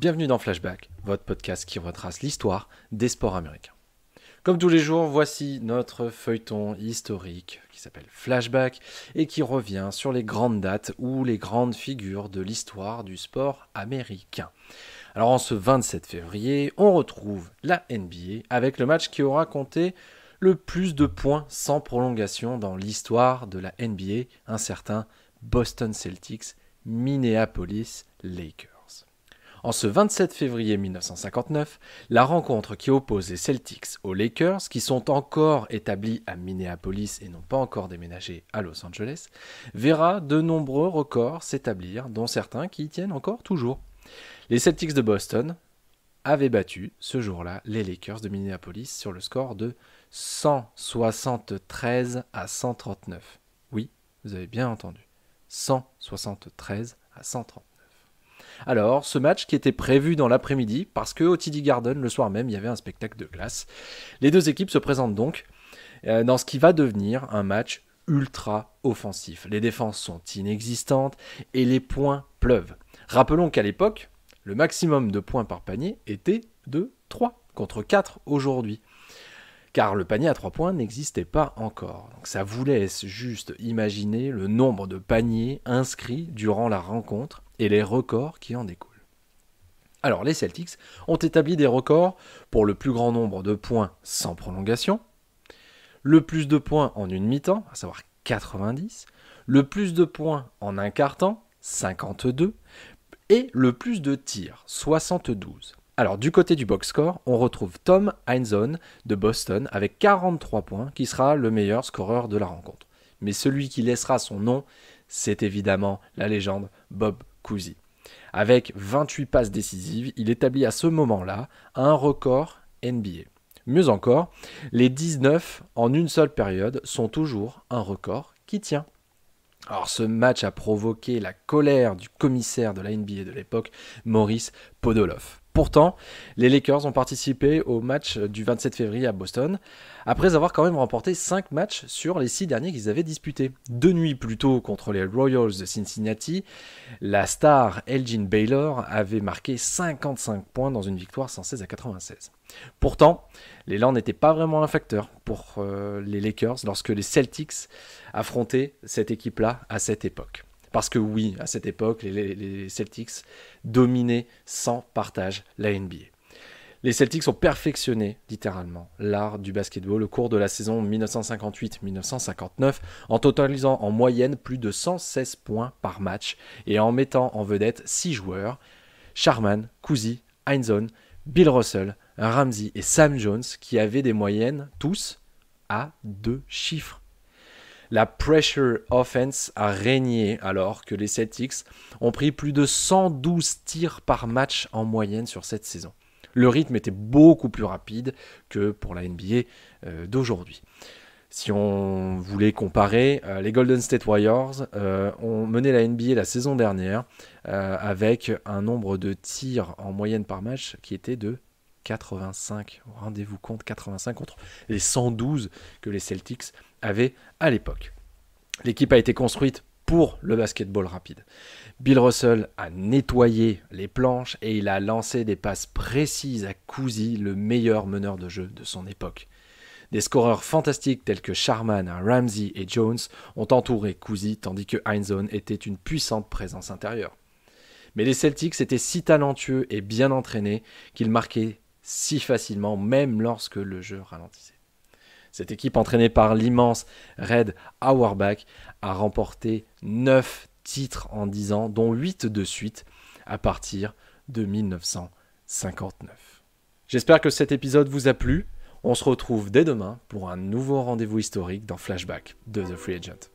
Bienvenue dans Flashback, votre podcast qui retrace l'histoire des sports américains. Comme tous les jours, voici notre feuilleton historique qui s'appelle Flashback et qui revient sur les grandes dates ou les grandes figures de l'histoire du sport américain. Alors en ce 27 février, on retrouve la NBA avec le match qui aura compté le plus de points sans prolongation dans l'histoire de la NBA, un certain Boston Celtics, Minneapolis Lakers. En ce 27 février 1959, la rencontre qui oppose les Celtics aux Lakers, qui sont encore établis à Minneapolis et n'ont pas encore déménagé à Los Angeles, verra de nombreux records s'établir, dont certains qui y tiennent encore toujours. Les Celtics de Boston avaient battu ce jour-là les Lakers de Minneapolis sur le score de 173 à 139. Oui, vous avez bien entendu. 173 à 139. Alors, ce match qui était prévu dans l'après-midi, parce qu'au TD Garden, le soir même, il y avait un spectacle de glace. Les deux équipes se présentent donc euh, dans ce qui va devenir un match ultra offensif. Les défenses sont inexistantes et les points pleuvent. Rappelons qu'à l'époque, le maximum de points par panier était de 3 contre 4 aujourd'hui car le panier à trois points n'existait pas encore. Donc ça vous laisse juste imaginer le nombre de paniers inscrits durant la rencontre et les records qui en découlent. Alors les Celtics ont établi des records pour le plus grand nombre de points sans prolongation, le plus de points en une mi-temps, à savoir 90, le plus de points en un quart temps, 52, et le plus de tirs, 72. Alors, du côté du box score, on retrouve Tom Heinzon de Boston avec 43 points, qui sera le meilleur scoreur de la rencontre. Mais celui qui laissera son nom, c'est évidemment la légende Bob Cousy. Avec 28 passes décisives, il établit à ce moment-là un record NBA. Mieux encore, les 19 en une seule période sont toujours un record qui tient. Alors ce match a provoqué la colère du commissaire de la NBA de l'époque, Maurice Podoloff. Pourtant, les Lakers ont participé au match du 27 février à Boston, après avoir quand même remporté 5 matchs sur les 6 derniers qu'ils avaient disputés. Deux nuits plus tôt contre les Royals de Cincinnati, la star Elgin Baylor avait marqué 55 points dans une victoire 116 à 96. Pourtant, l'élan n'était pas vraiment un facteur pour euh, les Lakers lorsque les Celtics affrontaient cette équipe-là à cette époque. Parce que oui, à cette époque, les, Celtics dominaient sans partage la NBA. Les Celtics ont perfectionné littéralement l'art du basketball au cours de la saison 1958-1959 en totalisant en moyenne plus de 116 points par match et en mettant en vedette 6 joueurs Charman, Cousy, Heinzon, Bill Russell, Ramsey et Sam Jones qui avaient des moyennes tous à deux chiffres la pressure offense a régné alors que les Celtics ont pris plus de 112 tirs par match en moyenne sur cette saison. Le rythme était beaucoup plus rapide que pour la NBA euh, d'aujourd'hui. Si on voulait comparer, euh, les Golden State Warriors euh, ont mené la NBA la saison dernière avec un nombre de tirs en moyenne par match qui était de 85. Rendez-vous compte, 85 contre les 112 que les Celtics avaient à l'époque. L'équipe a été construite pour le basketball rapide. Bill Russell a nettoyé les planches et il a lancé des passes précises à Cousy, le meilleur meneur de jeu de son époque. Des scoreurs fantastiques tels que Sharman, Ramsey et Jones ont entouré Cousy tandis que Heinzone était une puissante présence intérieure. Mais les Celtics étaient si talentueux et bien entraînés qu'ils marquaient si facilement, même lorsque le jeu ralentissait. Cette équipe entraînée par l'immense Red Auerbach a remporté 9 titres en 10 ans, dont 8 de suite à partir de 1959. J'espère que cet épisode vous a plu. On se retrouve dès demain pour un nouveau rendez-vous historique dans Flashback de The Free Agent.